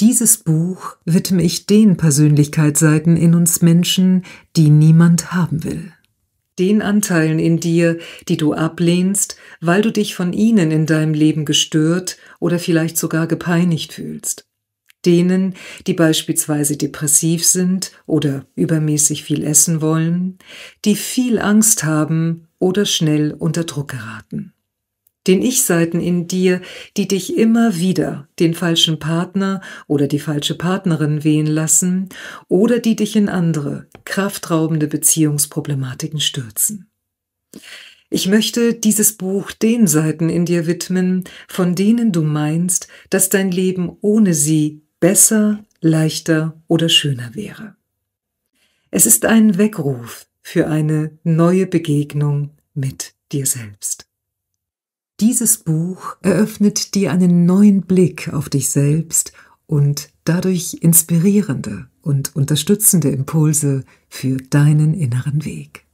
Dieses Buch widme ich den Persönlichkeitsseiten in uns Menschen, die niemand haben will. Den Anteilen in dir, die du ablehnst, weil du dich von ihnen in deinem Leben gestört oder vielleicht sogar gepeinigt fühlst. Denen, die beispielsweise depressiv sind oder übermäßig viel essen wollen, die viel Angst haben oder schnell unter Druck geraten den Ich-Seiten in dir, die dich immer wieder den falschen Partner oder die falsche Partnerin wehen lassen oder die dich in andere, kraftraubende Beziehungsproblematiken stürzen. Ich möchte dieses Buch den Seiten in dir widmen, von denen du meinst, dass dein Leben ohne sie besser, leichter oder schöner wäre. Es ist ein Weckruf für eine neue Begegnung mit dir selbst. Dieses Buch eröffnet dir einen neuen Blick auf dich selbst und dadurch inspirierende und unterstützende Impulse für deinen inneren Weg.